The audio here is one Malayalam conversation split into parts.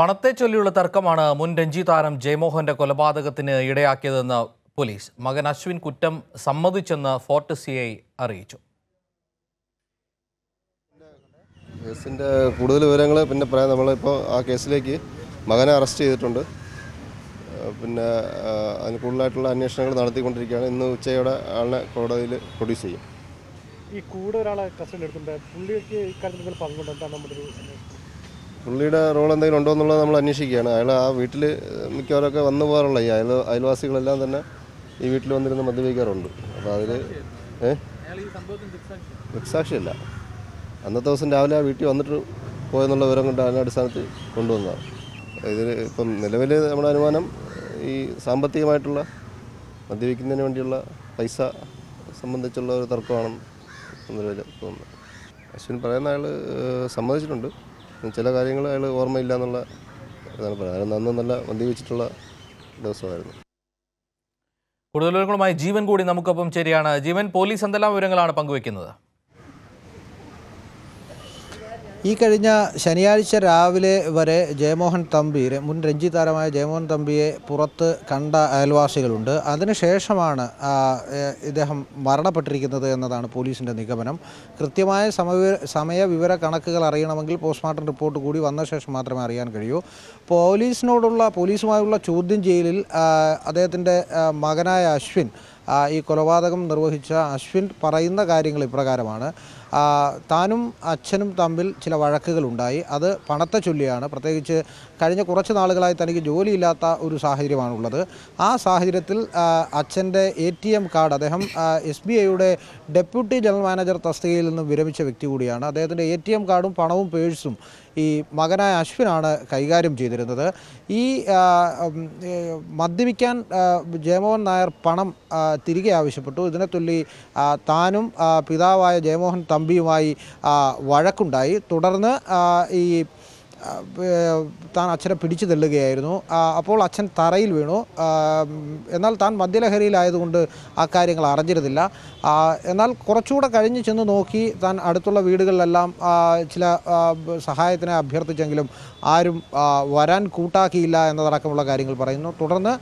പണത്തെ ചൊല്ലിയുള്ള തർക്കമാണ് മുൻ രഞ്ജി താരം ജയമോഹന്റെ കൊലപാതകത്തിന് ഇടയാക്കിയതെന്ന് പോലീസ് മകൻ അശ്വിൻ കുറ്റം സമ്മതിച്ചെന്ന് ഫോർട്ട് സി ഐ അറിയിച്ചു കേസിൻ്റെ കൂടുതൽ വിവരങ്ങൾ പിന്നെ പറയാം നമ്മളിപ്പോൾ ആ കേസിലേക്ക് മകനെ അറസ്റ്റ് ചെയ്തിട്ടുണ്ട് പിന്നെ അതിന് കൂടുതലായിട്ടുള്ള അന്വേഷണങ്ങൾ നടത്തിക്കൊണ്ടിരിക്കുകയാണ് ഇന്ന് ഉച്ചയോടെ ആളിനെ കോടതിയിൽ പ്രൊഡ്യൂസ് ചെയ്യും ഈ കൂടെ ഒരാളെ കസ്റ്റഡിയിൽ എടുത്തിട്ടുണ്ട് പുള്ളിയൊക്കെ ഇക്കാര്യത്തിൽ പങ്കുണ്ട് എന്താണ് നമ്മുടെ ഒരു പുള്ളിയുടെ റോൾ എന്തെങ്കിലും ഉണ്ടോ എന്നുള്ളത് നമ്മൾ അന്വേഷിക്കുകയാണ് അയാൾ ആ വീട്ടിൽ മിക്കവാറൊക്കെ വന്നു പോകാറുള്ള ഈ അയൽ അയൽവാസികളെല്ലാം തന്നെ ഈ വീട്ടിൽ വന്നിരുന്ന് മദ്യപിക്കാറുണ്ട് അപ്പോൾ അതിൽ ഏഹ് ദൃക്സാക്ഷിയല്ല അന്നത്തെ ദിവസം രാവിലെ ആ വീട്ടിൽ വന്നിട്ട് പോയെന്നുള്ള വിവരം കൊണ്ട് അതിൻ്റെ അടിസ്ഥാനത്തിൽ കൊണ്ടുവന്നതാണ് ഇതിൽ ഇപ്പം നിലവിൽ നമ്മുടെ അനുമാനം ഈ സാമ്പത്തികമായിട്ടുള്ള മദ്യപിക്കുന്നതിന് വേണ്ടിയുള്ള പൈസ സംബന്ധിച്ചുള്ള ഒരു തർക്കമാണ് നിലവിൽ തോന്നുന്നത് അശ്വിൻ പറയുന്ന അയാൾ സമ്മതിച്ചിട്ടുണ്ട് ചില കാര്യങ്ങൾ അയാൾ ഓർമ്മയില്ല എന്നുള്ള ഇതാണ് പറയുന്നത് അന്ന് നല്ല വണ്ടി വെച്ചിട്ടുള്ള ദിവസമായിരുന്നു കൂടുതൽ വിവരങ്ങളുമായി ജീവൻ കൂടി നമുക്കൊപ്പം ശരിയാണ് ജീവൻ പോലീസ് എന്തെല്ലാം വിവരങ്ങളാണ് പങ്കുവെക്കുന്നത് ഈ കഴിഞ്ഞ ശനിയാഴ്ച രാവിലെ വരെ ജയമോഹൻ തമ്പിയെ മുൻ രഞ്ജി താരമായ ജയമോഹൻ തമ്പിയെ പുറത്ത് കണ്ട അയൽവാസികളുണ്ട് അതിനുശേഷമാണ് ഇദ്ദേഹം മരണപ്പെട്ടിരിക്കുന്നത് എന്നതാണ് പോലീസിൻ്റെ നിഗമനം കൃത്യമായ സമയ സമയവിവര കണക്കുകൾ അറിയണമെങ്കിൽ പോസ്റ്റ്മോർട്ടം റിപ്പോർട്ട് കൂടി വന്ന ശേഷം മാത്രമേ അറിയാൻ കഴിയൂ പോലീസിനോടുള്ള പോലീസുമായുള്ള ചോദ്യം ചെയ്യലിൽ അദ്ദേഹത്തിൻ്റെ മകനായ അശ്വിൻ ഈ കൊലപാതകം നിർവഹിച്ച അശ്വിൻ പറയുന്ന കാര്യങ്ങൾ ഇപ്രകാരമാണ് താനും അച്ഛനും തമ്മിൽ ചില വഴക്കുകളുണ്ടായി അത് പണത്തെ ചൊല്ലിയാണ് പ്രത്യേകിച്ച് കഴിഞ്ഞ കുറച്ച് നാളുകളായി തനിക്ക് ജോലിയില്ലാത്ത ഒരു സാഹചര്യമാണുള്ളത് ആ സാഹചര്യത്തിൽ അച്ഛൻ്റെ എ ടി എം കാർഡ് അദ്ദേഹം എസ് ബി ഐയുടെ ഡെപ്യൂട്ടി ജനറൽ മാനേജർ തസ്തികയിൽ നിന്നും വിരമിച്ച വ്യക്തി കൂടിയാണ് അദ്ദേഹത്തിൻ്റെ എ ടി എം കാർഡും പണവും പേഴ്സും ഈ മകനായ അശ്വിനാണ് കൈകാര്യം ചെയ്തിരുന്നത് ഈ മദ്യപിക്കാൻ ജയമോഹൻ നായർ പണം തിരികെ ആവശ്യപ്പെട്ടു ഇതിനെ തുല്ലി താനും പിതാവായ ജയമോഹൻ തമ്പിയുമായി വഴക്കുണ്ടായി തുടർന്ന് ഈ താൻ അച്ഛനെ പിടിച്ചു തള്ളുകയായിരുന്നു അപ്പോൾ അച്ഛൻ തറയിൽ വീണു എന്നാൽ താൻ മദ്യലഹരിയിലായതുകൊണ്ട് ആ കാര്യങ്ങൾ അറിഞ്ഞിരുന്നില്ല എന്നാൽ കുറച്ചുകൂടെ കഴിഞ്ഞ് ചെന്ന് നോക്കി താൻ അടുത്തുള്ള വീടുകളിലെല്ലാം ചില സഹായത്തിനെ അഭ്യർത്ഥിച്ചെങ്കിലും ആരും വരാൻ കൂട്ടാക്കിയില്ല എന്നതടക്കമുള്ള കാര്യങ്ങൾ പറയുന്നു തുടർന്ന്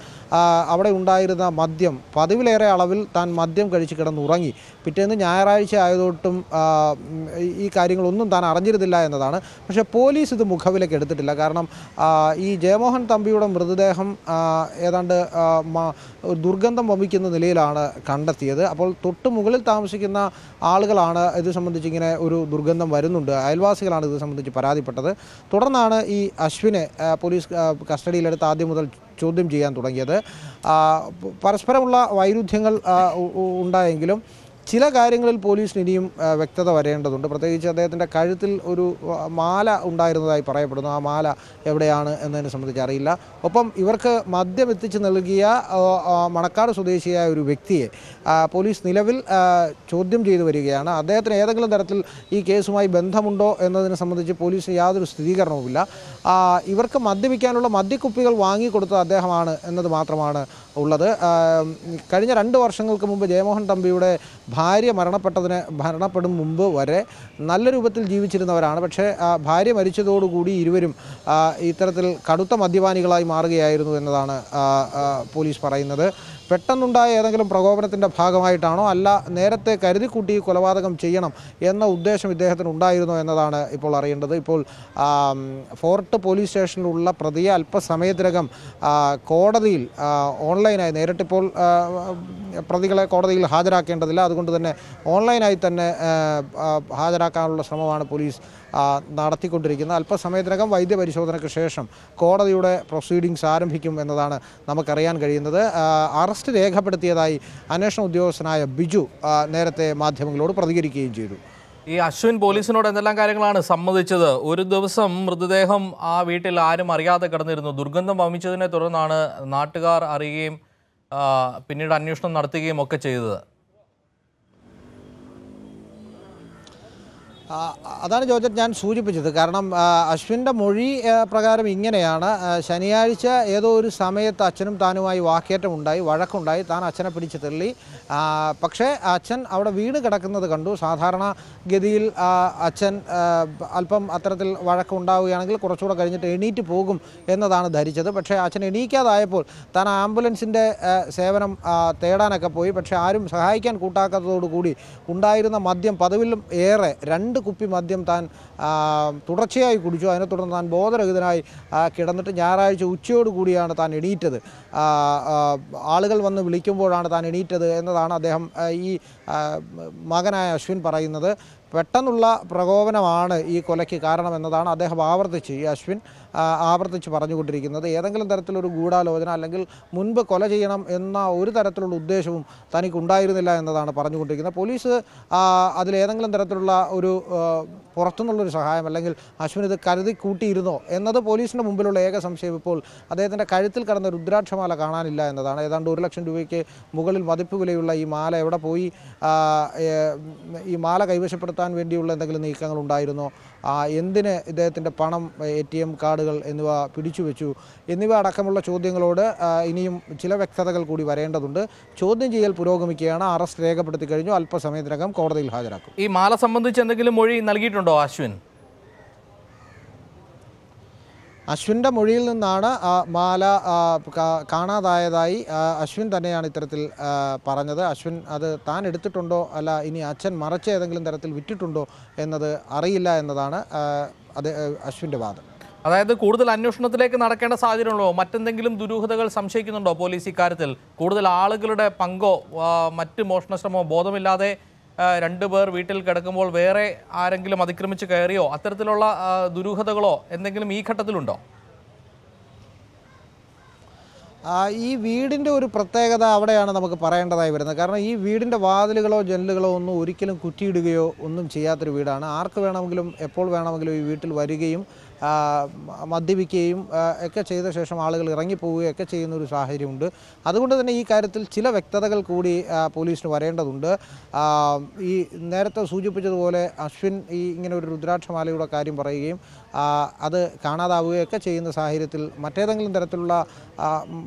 അവിടെ ഉണ്ടായിരുന്ന മദ്യം പതിവിലേറെ അളവിൽ താൻ മദ്യം കഴിച്ച് കിടന്നുറങ്ങി പിറ്റേന്ന് ഞായറാഴ്ച ആയതോട്ടും ഈ കാര്യങ്ങളൊന്നും താൻ അറിഞ്ഞിരുന്നില്ല എന്നതാണ് പക്ഷേ പോലീസ് ഇത് മുഖവിലേക്ക് എടുത്തിട്ടില്ല കാരണം ഈ ജയമോഹൻ തമ്പിയുടെ മൃതദേഹം ഏതാണ്ട് ദുർഗന്ധം വമിക്കുന്ന നിലയിലാണ് കണ്ടെത്തിയത് അപ്പോൾ തൊട്ട് മുകളിൽ താമസിക്കുന്ന ആളുകളാണ് ഇത് സംബന്ധിച്ച് ഇങ്ങനെ ഒരു ദുർഗന്ധം വരുന്നുണ്ട് അയൽവാസികളാണ് ഇത് സംബന്ധിച്ച് പരാതിപ്പെട്ടത് തുടർന്നാണ് ഈ അശ്വിനെ പോലീസ് കസ്റ്റഡിയിലെടുത്ത് ആദ്യം മുതൽ ചോദ്യം ചെയ്യാൻ തുടങ്ങിയത് പരസ്പരമുള്ള വൈരുദ്ധ്യങ്ങൾ ഉണ്ടായെങ്കിലും ചില കാര്യങ്ങളിൽ പോലീസിന് ഇനിയും വ്യക്തത വരേണ്ടതുണ്ട് പ്രത്യേകിച്ച് അദ്ദേഹത്തിൻ്റെ കഴുത്തിൽ ഒരു മാല ഉണ്ടായിരുന്നതായി പറയപ്പെടുന്നു ആ മാല എവിടെയാണ് എന്നതിനെ സംബന്ധിച്ച് അറിയില്ല ഒപ്പം ഇവർക്ക് മദ്യം എത്തിച്ച് നൽകിയ മണക്കാട് സ്വദേശിയായ ഒരു വ്യക്തിയെ പോലീസ് നിലവിൽ ചോദ്യം ചെയ്തു വരികയാണ് അദ്ദേഹത്തിന് ഏതെങ്കിലും തരത്തിൽ ഈ കേസുമായി ബന്ധമുണ്ടോ എന്നതിനെ സംബന്ധിച്ച് പോലീസിന് യാതൊരു സ്ഥിരീകരണവുമില്ല ഇവർക്ക് മദ്യപിക്കാനുള്ള മദ്യക്കുപ്പികൾ വാങ്ങിക്കൊടുത്ത അദ്ദേഹമാണ് എന്നത് മാത്രമാണ് ഉള്ളത് കഴിഞ്ഞ രണ്ട് വർഷങ്ങൾക്ക് മുമ്പ് ജയമോഹൻ തമ്പിയുടെ ഭാര്യ മരണപ്പെട്ടതിന് മരണപ്പെടും മുമ്പ് വരെ നല്ല രൂപത്തിൽ ജീവിച്ചിരുന്നവരാണ് പക്ഷേ ഭാര്യ മരിച്ചതോടുകൂടി ഇരുവരും ഇത്തരത്തിൽ കടുത്ത മദ്യപാനികളായി മാറുകയായിരുന്നു എന്നതാണ് പോലീസ് പറയുന്നത് പെട്ടെന്നുണ്ടായ ഏതെങ്കിലും പ്രകോപനത്തിൻ്റെ ഭാഗമായിട്ടാണോ അല്ല നേരത്തെ കരുതിക്കൂട്ടി കൊലപാതകം ചെയ്യണം എന്ന ഉദ്ദേശം ഇദ്ദേഹത്തിന് ഉണ്ടായിരുന്നു എന്നതാണ് ഇപ്പോൾ അറിയേണ്ടത് ഇപ്പോൾ ഫോർട്ട് പോലീസ് സ്റ്റേഷനിലുള്ള പ്രതിയെ അല്പസമയത്തിനകം കോടതിയിൽ ഓൺലൈനായി നേരിട്ടിപ്പോൾ പ്രതികളെ കോടതിയിൽ ഹാജരാക്കേണ്ടതില്ല അതുകൊണ്ട് തന്നെ ഓൺലൈനായി തന്നെ ഹാജരാക്കാനുള്ള ശ്രമമാണ് പോലീസ് നടത്തിക്കൊണ്ടിരിക്കുന്നത് അല്പസമയത്തിനകം വൈദ്യപരിശോധനയ്ക്ക് ശേഷം കോടതിയുടെ പ്രൊസീഡിങ്സ് ആരംഭിക്കും എന്നതാണ് നമുക്കറിയാൻ കഴിയുന്നത് അറസ്റ്റ് രേഖപ്പെടുത്തിയതായി അന്വേഷണ ഉദ്യോഗസ്ഥനായ ബിജു നേരത്തെ മാധ്യമങ്ങളോട് പ്രതികരിക്കുകയും ചെയ്തു ഈ അശ്വിൻ പോലീസിനോട് എന്തെല്ലാം കാര്യങ്ങളാണ് സമ്മതിച്ചത് ഒരു ദിവസം മൃതദേഹം ആ വീട്ടിൽ ആരും അറിയാതെ കിടന്നിരുന്നു ദുർഗന്ധം വമിച്ചതിനെ തുടർന്നാണ് നാട്ടുകാർ അറിയുകയും പിന്നീട് അന്വേഷണം നടത്തുകയും ഒക്കെ ചെയ്തത് അതാണ് ജോജറ്റ് ഞാൻ സൂചിപ്പിച്ചത് കാരണം അശ്വിൻ്റെ മൊഴി പ്രകാരം ഇങ്ങനെയാണ് ശനിയാഴ്ച ഏതോ ഒരു സമയത്ത് അച്ഛനും താനുമായി വാക്കേറ്റം ഉണ്ടായി വഴക്കുണ്ടായി താൻ അച്ഛനെ പിടിച്ച് തള്ളി പക്ഷേ അച്ഛൻ അവിടെ വീട് കിടക്കുന്നത് കണ്ടു സാധാരണ ഗതിയിൽ അച്ഛൻ അല്പം അത്തരത്തിൽ വഴക്കുണ്ടാവുകയാണെങ്കിൽ കുറച്ചുകൂടെ കഴിഞ്ഞിട്ട് എണീറ്റ് പോകും എന്നതാണ് ധരിച്ചത് പക്ഷേ അച്ഛൻ എണീക്കാതായപ്പോൾ താൻ ആംബുലൻസിൻ്റെ സേവനം തേടാനൊക്കെ പോയി പക്ഷേ ആരും സഹായിക്കാൻ കൂട്ടാക്കാത്തതോടുകൂടി ഉണ്ടായിരുന്ന മദ്യം പതിവിലും ഏറെ രണ്ട് കുപ്പി മദ്യം താൻ തുടർച്ചയായി കുടിച്ചു അതിനെ തുടർന്ന് താൻ ബോധരഹിതനായി കിടന്നിട്ട് ഞായറാഴ്ച ഉച്ചയോട് കൂടിയാണ് താൻ എണീറ്റത് ആളുകൾ വന്ന് വിളിക്കുമ്പോഴാണ് താൻ എണീറ്റത് എന്നതാണ് അദ്ദേഹം ഈ മകനായ അശ്വിൻ പറയുന്നത് പെട്ടെന്നുള്ള പ്രകോപനമാണ് ഈ കൊലയ്ക്ക് കാരണം എന്നതാണ് അദ്ദേഹം ആവർത്തിച്ച് ഈ അശ്വിൻ ആവർത്തിച്ച് പറഞ്ഞുകൊണ്ടിരിക്കുന്നത് ഏതെങ്കിലും തരത്തിലൊരു ഗൂഢാലോചന അല്ലെങ്കിൽ മുൻപ് കൊല ചെയ്യണം എന്ന ഒരു തരത്തിലുള്ള ഉദ്ദേശവും തനിക്കുണ്ടായിരുന്നില്ല എന്നതാണ് പറഞ്ഞുകൊണ്ടിരിക്കുന്നത് പോലീസ് അതിലേതെങ്കിലും തരത്തിലുള്ള ഒരു പുറത്തുനിന്നുള്ളൊരു സഹായം അല്ലെങ്കിൽ അശ്വിൻ ഇത് കരുതി കൂട്ടിയിരുന്നോ എന്നത് പോലീസിൻ്റെ മുമ്പിലുള്ള ഏക സംശയം ഇപ്പോൾ അദ്ദേഹത്തിൻ്റെ കഴുത്തിൽ കടന്ന രുദ്രാക്ഷമാല കാണാനില്ല എന്നതാണ് ഏതാണ്ട് ഒരു ലക്ഷം രൂപയ്ക്ക് മുകളിൽ മതിപ്പ് വിലയുള്ള ഈ മാല എവിടെ പോയി ഈ മാല കൈവശപ്പെടുത്താൻ വേണ്ടിയുള്ള എന്തെങ്കിലും നീക്കങ്ങൾ ഉണ്ടായിരുന്നോ എന്തിന് ഇദ്ദേഹത്തിൻ്റെ പണം എ ടി എം കാർഡുകൾ എന്നിവ പിടിച്ചു വെച്ചു എന്നിവ അടക്കമുള്ള ചോദ്യങ്ങളോട് ഇനിയും ചില വ്യക്തതകൾ കൂടി വരേണ്ടതുണ്ട് ചോദ്യം ചെയ്യൽ പുരോഗമിക്കുകയാണ് അറസ്റ്റ് രേഖപ്പെടുത്തി കഴിഞ്ഞു അല്പസമയത്തിനകം കോടതിയിൽ ഹാജരാക്കും ഈ മാല സംബന്ധിച്ച് എന്തെങ്കിലും മൊഴി നൽകിയിട്ടുണ്ടോ അശ്വിൻ അശ്വിൻ്റെ മൊഴിയിൽ നിന്നാണ് മാല കാണാതായതായി അശ്വിൻ തന്നെയാണ് ഇത്തരത്തിൽ പറഞ്ഞത് അശ്വിൻ അത് താൻ എടുത്തിട്ടുണ്ടോ അല്ല ഇനി അച്ഛൻ മറച്ച ഏതെങ്കിലും തരത്തിൽ വിറ്റിട്ടുണ്ടോ എന്നത് അറിയില്ല എന്നതാണ് അത് അശ്വിൻ്റെ വാദം അതായത് കൂടുതൽ അന്വേഷണത്തിലേക്ക് നടക്കേണ്ട സാഹചര്യമുള്ളോ മറ്റെന്തെങ്കിലും ദുരൂഹതകൾ സംശയിക്കുന്നുണ്ടോ പോലീസ് ഇക്കാര്യത്തിൽ കൂടുതൽ ആളുകളുടെ പങ്കോ മറ്റ് മോഷണശ്രമോ ബോധമില്ലാതെ രണ്ട് പേർ വീട്ടിൽ കിടക്കുമ്പോൾ വേറെ ആരെങ്കിലും അതിക്രമിച്ച് കയറിയോ അത്തരത്തിലുള്ള ദുരൂഹതകളോ എന്തെങ്കിലും ഈ ഘട്ടത്തിലുണ്ടോ ഈ വീടിൻ്റെ ഒരു പ്രത്യേകത അവിടെയാണ് നമുക്ക് പറയേണ്ടതായി വരുന്നത് കാരണം ഈ വീടിൻ്റെ വാതിലുകളോ ജനലുകളോ ഒന്നും ഒരിക്കലും കുറ്റിയിടുകയോ ഒന്നും ചെയ്യാത്തൊരു വീടാണ് ആർക്ക് വേണമെങ്കിലും എപ്പോൾ വേണമെങ്കിലും ഈ വീട്ടിൽ വരികയും മദ്യപിക്കുകയും ഒക്കെ ചെയ്ത ശേഷം ആളുകൾ ഇറങ്ങിപ്പോവുകയൊക്കെ ചെയ്യുന്ന ഒരു സാഹചര്യമുണ്ട് അതുകൊണ്ട് തന്നെ ഈ കാര്യത്തിൽ ചില വ്യക്തതകൾ കൂടി പോലീസിന് വരേണ്ടതുണ്ട് ഈ നേരത്തെ സൂചിപ്പിച്ചതുപോലെ അശ്വിൻ ഈ ഇങ്ങനെ ഒരു രുദ്രാക്ഷമാലയുടെ കാര്യം പറയുകയും അത് കാണാതാവുകയൊക്കെ ചെയ്യുന്ന സാഹചര്യത്തിൽ മറ്റേതെങ്കിലും തരത്തിലുള്ള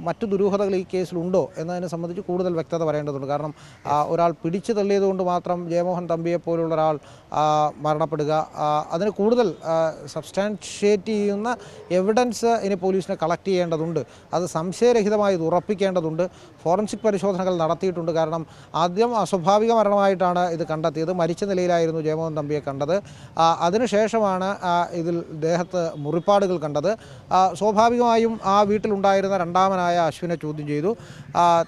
മറ്റു ദുരൂഹതകൾ ഈ കേസിലുണ്ടോ എന്നതിനെ സംബന്ധിച്ച് കൂടുതൽ വ്യക്തത വരേണ്ടതുണ്ട് കാരണം ഒരാൾ പിടിച്ചു തള്ളിയതുകൊണ്ട് മാത്രം ജയമോഹൻ തമ്പിയെ പോലുള്ള ഒരാൾ മരണപ്പെടുക അതിന് കൂടുതൽ സബ്സ്റ്റാൻഷ്യൽ അസോസിയേറ്റ് ചെയ്യുന്ന എവിഡൻസ് ഇനി പോലീസിനെ കളക്ട് ചെയ്യേണ്ടതുണ്ട് അത് സംശയരഹിതമായി ഉറപ്പിക്കേണ്ടതുണ്ട് ഫോറൻസിക് പരിശോധനകൾ നടത്തിയിട്ടുണ്ട് കാരണം ആദ്യം അസ്വാഭാവിക മരണമായിട്ടാണ് ഇത് കണ്ടെത്തിയത് മരിച്ച നിലയിലായിരുന്നു ജയമോഹൻ തമ്പിയെ കണ്ടത് അതിനുശേഷമാണ് ഇതിൽ ദേഹത്ത് മുറിപ്പാടുകൾ കണ്ടത് സ്വാഭാവികമായും ആ വീട്ടിലുണ്ടായിരുന്ന രണ്ടാമനായ അശ്വിനെ ചോദ്യം ചെയ്തു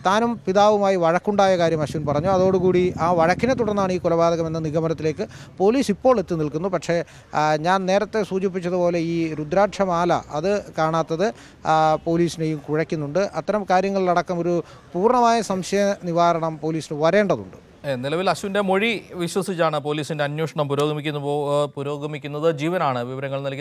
താനും പിതാവുമായി വഴക്കുണ്ടായ കാര്യം അശ്വിൻ പറഞ്ഞു അതോടുകൂടി ആ വഴക്കിനെ തുടർന്നാണ് ഈ കൊലപാതകം എന്ന നിഗമനത്തിലേക്ക് പോലീസ് ഇപ്പോൾ എത്തി നിൽക്കുന്നു പക്ഷേ ഞാൻ നേരത്തെ സൂചിപ്പിച്ചതുപോലെ ഈ രുദ്രാക്ഷമാല അത് കാണാത്തത് പോലീസിനെയും കുഴയ്ക്കുന്നുണ്ട് അത്തരം കാര്യങ്ങളിലടക്കം ഒരു പൂർണ്ണമായ സംശയ നിവാരണം പോലീസിന് വരേണ്ടതുണ്ട് നിലവിൽ അശ്വിൻ്റെ മൊഴി വിശ്വസിച്ചാണ് പോലീസിൻ്റെ അന്വേഷണം പുരോഗമിക്കുന്നു പുരോഗമിക്കുന്നത് ജീവനാണ് വിവരങ്ങൾ നൽകി